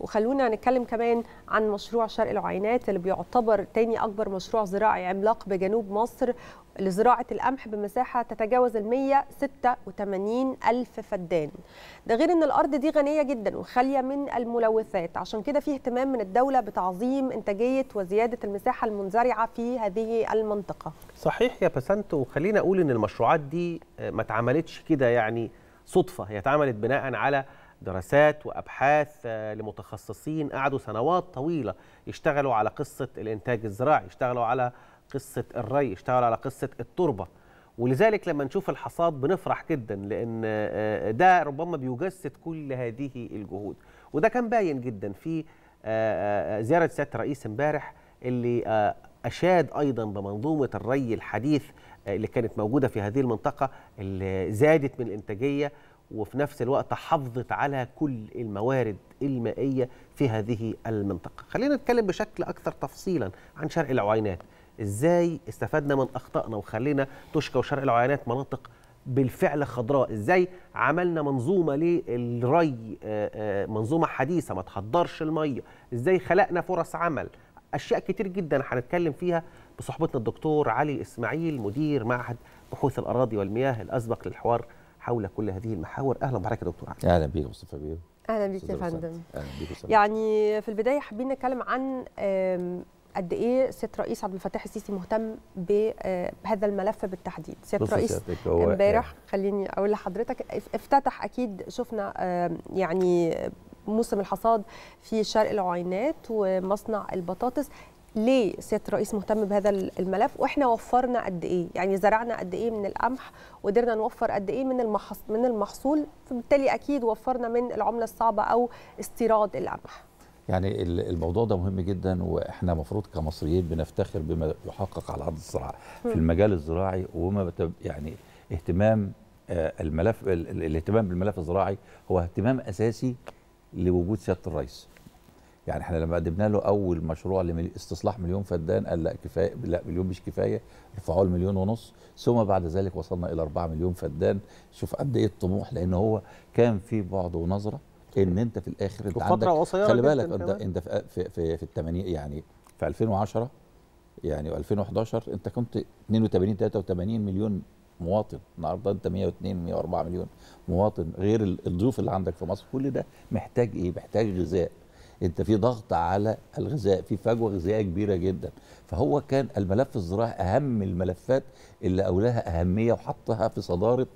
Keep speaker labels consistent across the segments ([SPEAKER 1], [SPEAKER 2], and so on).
[SPEAKER 1] وخلونا نتكلم كمان عن مشروع شرق العينات اللي بيعتبر تاني أكبر مشروع زراعي عملاق بجنوب مصر لزراعة القمح بمساحة تتجاوز ال 186 ألف فدان ده غير أن الأرض دي غنية جدا وخالية من الملوثات عشان كده في اهتمام من الدولة بتعظيم إنتاجية وزيادة المساحة المنزرعة في هذه المنطقة
[SPEAKER 2] صحيح يا بسنت وخلينا أقول أن المشروعات دي آه، ما اتعملتش كده يعني صدفة هي اتعملت بناء على دراسات وابحاث آه، لمتخصصين قعدوا سنوات طويله يشتغلوا على قصه الانتاج الزراعي، يشتغلوا على قصه الري، يشتغلوا على قصه التربه. ولذلك لما نشوف الحصاد بنفرح جدا لان آه، آه، ده ربما بيجسد كل هذه الجهود، وده كان باين جدا في زياره سياده الرئيس امبارح اللي اشاد ايضا بمنظومه الري الحديث اللي كانت موجوده في هذه المنطقه اللي زادت من الانتاجيه وفي نفس الوقت حافظت على كل الموارد المائيه في هذه المنطقه. خلينا نتكلم بشكل اكثر تفصيلا عن شرق العوينات، ازاي استفدنا من اخطائنا وخلينا تشكى وشرق العوينات مناطق بالفعل خضراء، ازاي عملنا منظومه للري آه، آه، منظومه حديثه ما تحضرش الميه، ازاي خلقنا فرص عمل، اشياء كتير جدا هنتكلم فيها بصحبتنا الدكتور علي اسماعيل مدير معهد بحوث الاراضي والمياه الاسبق للحوار حول كل هذه المحاور اهلا بحضرتك يا دكتور احمد
[SPEAKER 3] اهلا بيك مصطفى بيه
[SPEAKER 2] اهلا بيك يا فندم اهلا بيك وسهلا
[SPEAKER 1] يعني في البدايه حابين نتكلم عن قد ايه سياده الرئيس عبد الفتاح السيسي مهتم آه، بهذا الملف بالتحديد سياده الرئيس امبارح خليني اقول لحضرتك افتتح اكيد شفنا يعني موسم الحصاد في شرق العوينات ومصنع البطاطس ليه سياده الرئيس مهتم بهذا الملف واحنا وفرنا قد ايه يعني زرعنا قد ايه من القمح وقدرنا نوفر قد ايه من من المحصول فبالتالي اكيد وفرنا من العمله الصعبه او استيراد
[SPEAKER 3] القمح يعني الموضوع ده مهم جدا واحنا المفروض كمصريين بنفتخر بما يحقق على ارض الزراعه في المجال الزراعي وما يعني اهتمام آه، الملف الاهتمام بالملف الزراعي هو اهتمام اساسي لوجود سياده الرئيس يعني احنا لما قدمنا له اول مشروع لاستصلاح مليون فدان قال لا كفايه لا مليون مش كفايه رفعوه لمليون ونص ثم بعد ذلك وصلنا الى 4 مليون فدان شوف قد ايه الطموح لان هو كان في بعد ونظره ان انت في الاخر انت عندك خلي بالك انت انت في في في, في الثمانية يعني في 2010 يعني 2011 انت كنت 82 83 مليون مواطن النهارده انت 102 104 مليون مواطن غير الضيوف اللي عندك في مصر كل ده محتاج ايه؟ محتاج غذاء انت في ضغط على الغذاء في فجوه غذائيه كبيره جدا فهو كان الملف الزراعي اهم الملفات اللي اولاها اهميه وحطها في صداره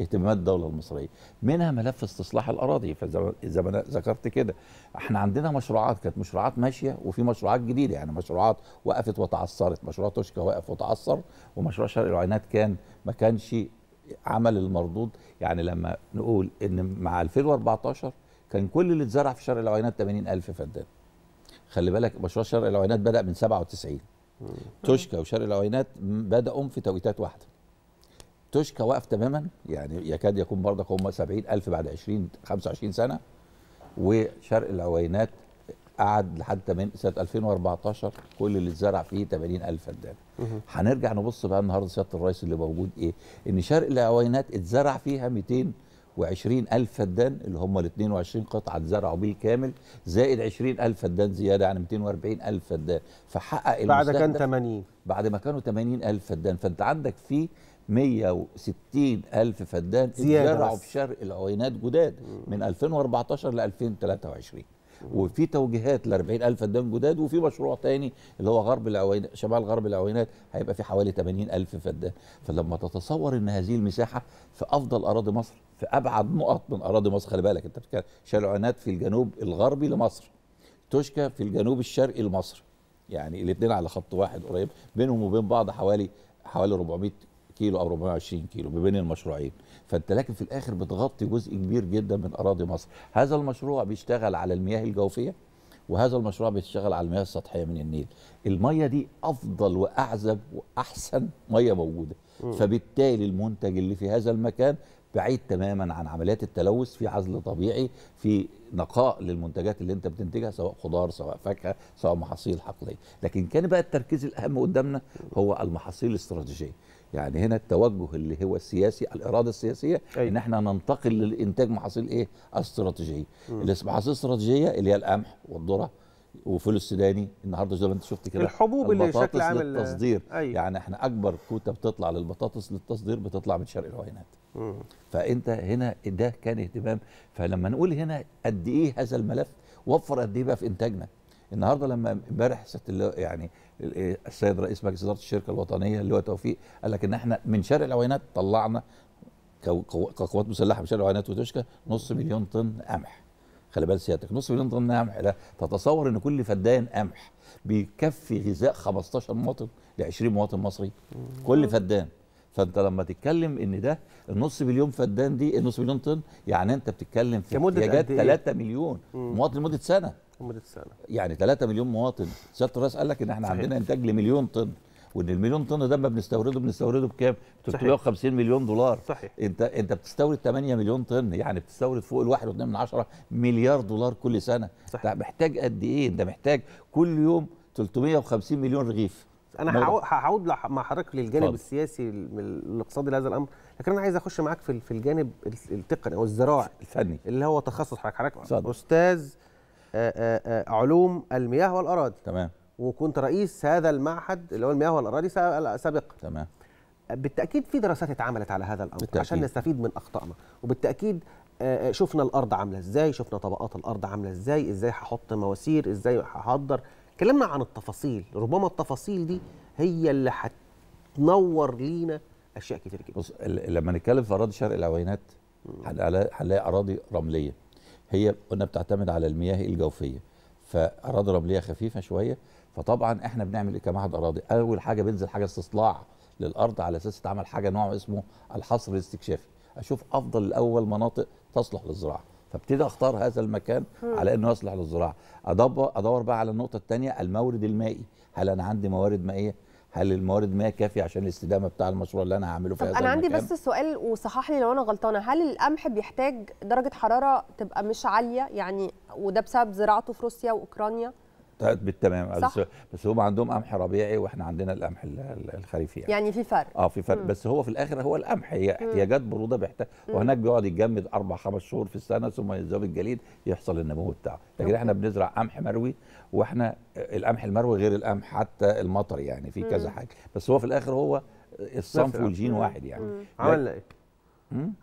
[SPEAKER 3] اهتمامات الدوله المصريه منها ملف استصلاح الاراضي فزي ما ذكرت كده احنا عندنا مشروعات كانت مشروعات ماشيه وفي مشروعات جديده يعني مشروعات وقفت وتعثرت مشروع توشكا وقف وتعثر ومشروع شرق العينات كان ما كانش عمل المردود يعني لما نقول ان مع 2014 كان كل اللي اتزرع في شرق العوينات 80000 فدان خلي بالك مشروع شرق العوينات بدا من 97 توشكا وشرق العوينات بداوا في توقيتات واحده توشكا واقف تماما يعني يكاد يكون برضك هم 70000 بعد 20 25 سنه وشرق العوينات قعد لحد سنه 2014 كل اللي اتزرع فيه 80000 فدان هنرجع نبص بقى النهارده سياده الرئيس اللي موجود ايه ان شرق العوينات اتزرع فيها 200 وعشرين ألف فدان اللي هم ال 22 قطعة اتزرعوا بالكامل زائد عشرين ألف فدان زيادة يعني 240 ألف فدان فحقق بعد كان 80 بعد ما كانوا 80 ألف فدان فأنت عندك في 160 ألف فدان اتزرعوا في شرق العوينات جداد من 2014 ل 2023 وفي توجيهات ل 40000 فدان جداد وفي مشروع تاني اللي هو غرب العوينات شمال غرب العوينات هيبقى في حوالي 80000 فدان فلما تتصور ان هذه المساحه في افضل اراضي مصر في ابعد نقط من اراضي مصر خلي بالك انت بتتكلم شال في الجنوب الغربي لمصر توشكا في الجنوب الشرقي لمصر يعني الاثنين على خط واحد قريب بينهم وبين بعض حوالي حوالي 400 كيلو او 420 كيلو ما بين المشروعين فانت لكن في الاخر بتغطي جزء كبير جدا من اراضي مصر هذا المشروع بيشتغل على المياه الجوفيه وهذا المشروع بيشتغل على المياه السطحيه من النيل الميه دي افضل واعذب واحسن ميه موجوده فبالتالي المنتج اللي في هذا المكان بعيد تماما عن عمليات التلوث في عزل طبيعي في نقاء للمنتجات اللي انت بتنتجها سواء خضار سواء فاكهه سواء محاصيل حقليه لكن كان بقى التركيز الاهم قدامنا هو المحاصيل الاستراتيجيه يعني هنا التوجه اللي هو السياسي الاراده السياسيه أي. أيوة. ان احنا ننتقل للانتاج محاصيل ايه استراتيجيه المحاصيل الاستراتيجيه اللي هي القمح والذره وفول السوداني النهارده زي ما انت شفت كده الحبوب اللي بشكل عام للتصدير أيوة. يعني احنا اكبر كوتا بتطلع للبطاطس للتصدير بتطلع من شرق العوينات فانت هنا ده كان اهتمام فلما نقول هنا قد ايه هذا الملف وفر قد ايه بقى في انتاجنا النهارده لما امبارح يعني السيد رئيس مجلس اداره الشركه الوطنيه اللي هو توفيق قال لك ان احنا من شرق العوينات طلعنا كقوات مسلحه من شرق العوينات وتوشكا نص مليون طن قمح خلي بال سيادتك نص مليون طن نعم قمح ده تتصور ان كل فدان قمح بيكفي غذاء 15 مواطن ل 20 مواطن مصري كل فدان فانت لما تتكلم ان ده النص مليون فدان دي النص مليون طن يعني انت بتتكلم في احتياجات 3 إيه؟ مليون مواطن لمده سنه لمده سنه يعني 3 مليون مواطن سياده الرئيس قال لك ان احنا صحيح. عندنا انتاج لمليون طن وان المليون طن ده ما بنستورده بنستورده بكام 350 مليون دولار صحيح انت انت بتستورد 8 مليون طن يعني بتستورد فوق ال1.2 مليار دولار كل سنه صحيح. انت محتاج قد ايه انت محتاج كل يوم 350 مليون رغيف انا
[SPEAKER 2] هعود مع حضرتك للجانب طبعا. السياسي الاقتصادي لهذا الامر لكن انا عايز اخش معاك في في الجانب التقني او الزراعي الفني اللي هو تخصص حضرتك حضرتك استاذ آآ آآ علوم المياه والاراضي تمام وكنت رئيس هذا المعهد اللي هو المياه والاراضي سابقا تمام بالتاكيد في دراسات اتعملت على هذا الامر بالتأكيد. عشان نستفيد من اخطائنا وبالتاكيد آه، آه، شفنا الارض عامله ازاي شفنا طبقات الارض عامله ازاي ازاي هحط مواسير ازاي هحضر اتكلمنا عن التفاصيل ربما التفاصيل دي هي اللي هتنور لينا
[SPEAKER 3] اشياء كتير جدا بص لما نتكلم في اراضي شرق العوينات هنلاقي اراضي رمليه هي قلنا بتعتمد على المياه الجوفيه فأراضي رملية خفيفة شوية فطبعا احنا بنعمل ايه كمعهد اراضي؟ اول حاجه بنزل حاجه استصلاع للارض على اساس تعمل حاجه نوع اسمه الحصر الاستكشافي، اشوف افضل الاول مناطق تصلح للزراعه، فابتدي اختار هذا المكان على انه يصلح للزراعه، ادور بقى على النقطه الثانيه المورد المائي، هل انا عندي موارد مائيه؟ هل الموارد المائيه كافيه عشان الاستدامه بتاع المشروع اللي انا هعمله في هذا انا عندي بس
[SPEAKER 1] سؤال وصحح لي لو انا غلطانه هل القمح بيحتاج درجه حراره تبقى مش عاليه يعني وده بسبب زراعته في روسيا واوكرانيا
[SPEAKER 3] بالتمام صح. بس هم عندهم قمح ربيعي واحنا عندنا القمح الخريفي يعني,
[SPEAKER 1] يعني في فرق اه في فرق مم. بس
[SPEAKER 3] هو في الاخر هو القمح هي احتياجات بروده بيحتاج وهناك بيقعد يتجمد اربع خمس شهور في السنه ثم يذوب الجليد يحصل النمو بتاعه لكن احنا بنزرع قمح مروي واحنا القمح المروي غير القمح حتى المطر يعني في كذا حاجه بس هو في الاخر هو الصنف والجين واحد يعني عملنا ايه؟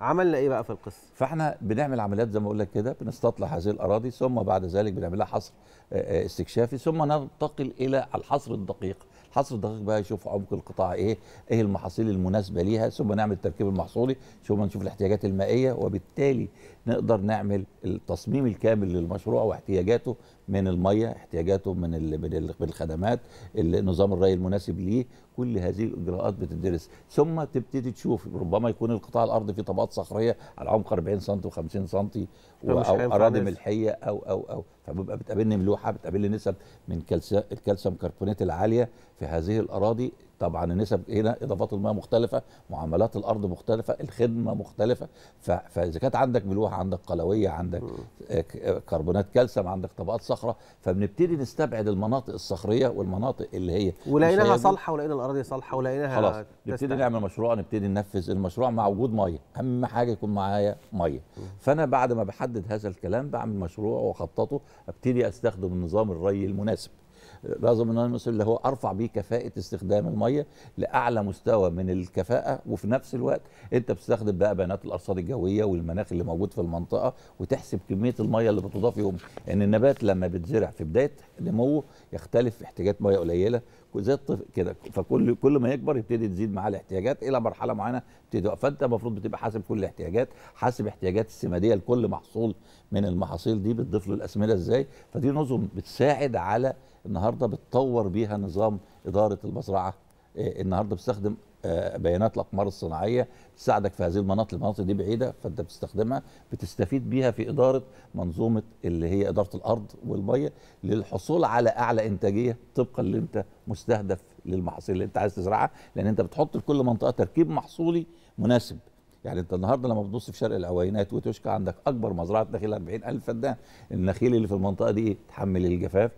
[SPEAKER 3] عملنا ايه بقى في القصه؟ فاحنا بنعمل عمليات زي ما اقول لك كده بنستطلع هذه الاراضي ثم بعد ذلك بنعملها حصر آه، آه، استكشافي ثم ننتقل الى الحصر الدقيق، الحصر الدقيق بقى يشوف عمق القطاع ايه، ايه المحاصيل المناسبه ليها، ثم نعمل التركيب المحصولي، ثم نشوف الاحتياجات المائيه وبالتالي نقدر نعمل التصميم الكامل للمشروع واحتياجاته من الميه، احتياجاته من من الخدمات، نظام الري المناسب ليه، كل هذه الاجراءات بتدرس ثم تبتدي تشوف ربما يكون القطاع الارضي فيه طبقات صخريه على عمق 40 سم و50 سم او اراضي ملحيه او او او فبيبقى بتقابلني ملوحه بتقابلني نسب من الكالسيوم كربونات العاليه في هذه الاراضي طبعا النسب هنا اضافات الماء مختلفه معاملات الارض مختلفه الخدمه مختلفه فاذا كانت عندك ملوحه عندك قلويه عندك آه، آه، كربونات كالسيوم عندك طبقات صخره فبنبتدي نستبعد المناطق الصخريه والمناطق اللي هي ولقيناها صالحه ولقينا الاراضي صالحه ولقيناها خلاص نبتدي نعمل مشروع نبتدي ننفذ المشروع مع وجود ميه اهم حاجه يكون معايا ميه فانا بعد ما بحدد هذا الكلام بعمل مشروع واخططه ابتدي استخدم النظام الري المناسب غاز المنمس اللي هو ارفع بيه كفاءه استخدام الميه لاعلى مستوى من الكفاءه وفي نفس الوقت انت بتستخدم بقى بيانات الارصاد الجويه والمناخ اللي موجود في المنطقه وتحسب كميه الميه اللي بتضاف يوم ان يعني النبات لما بتزرع في بدايه نموه يختلف احتياجات ميه قليله زي الطفل كده فكل كل ما يكبر يبتدي تزيد معاه الاحتياجات الى مرحله معينه تبتدي فانت المفروض بتبقى حاسب كل الاحتياجات حاسب احتياجات السماديه لكل محصول من المحاصيل دي بتضيف له الاسمده ازاي فدي نظم بتساعد على النهارده بتطور بيها نظام اداره المزرعه آه، النهارده بتستخدم آه، بيانات الاقمار الصناعيه بتساعدك في هذه المناطق المناطق دي بعيده فانت بتستخدمها بتستفيد بيها في اداره منظومه اللي هي اداره الارض والميه للحصول على اعلى انتاجيه طبقا اللي انت مستهدف للمحاصيل اللي انت عايز تزرعها لان انت بتحط لكل منطقه تركيب محصولي مناسب يعني انت النهارده لما بتبص في شرق العوينات وتشكى عندك اكبر مزرعه نخيل 40000 فدان النخيل اللي في المنطقه دي تحمل الجفاف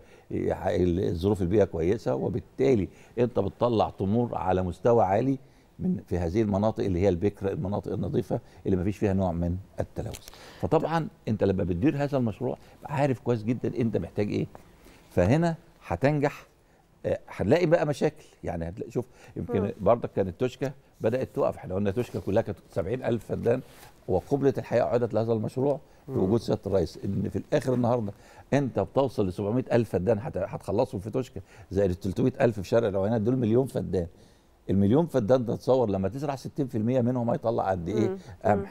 [SPEAKER 3] الظروف البيئه كويسه وبالتالي انت بتطلع تمور على مستوى عالي من في هذه المناطق اللي هي البكر المناطق النظيفه اللي ما فيش فيها نوع من التلوث فطبعا انت لما بتدير هذا المشروع عارف كويس جدا انت محتاج ايه فهنا هتنجح آه، هنلاقي بقى مشاكل يعني هتلاقي شوف يمكن برضك كانت توشكا بدات تقف احنا قلنا توشكا كلها كانت 70000 فدان وقبلة الحقيقه عدت لهذا المشروع بوجود سياده الرئيس ان في الاخر النهارده انت بتوصل ل 700000 فدان هتخلصهم في توشكا زائد ال 300000 في شارع العوينات دول مليون فدان المليون فدان ده تصور لما تزرع 60% منهم هيطلع قد ايه قمح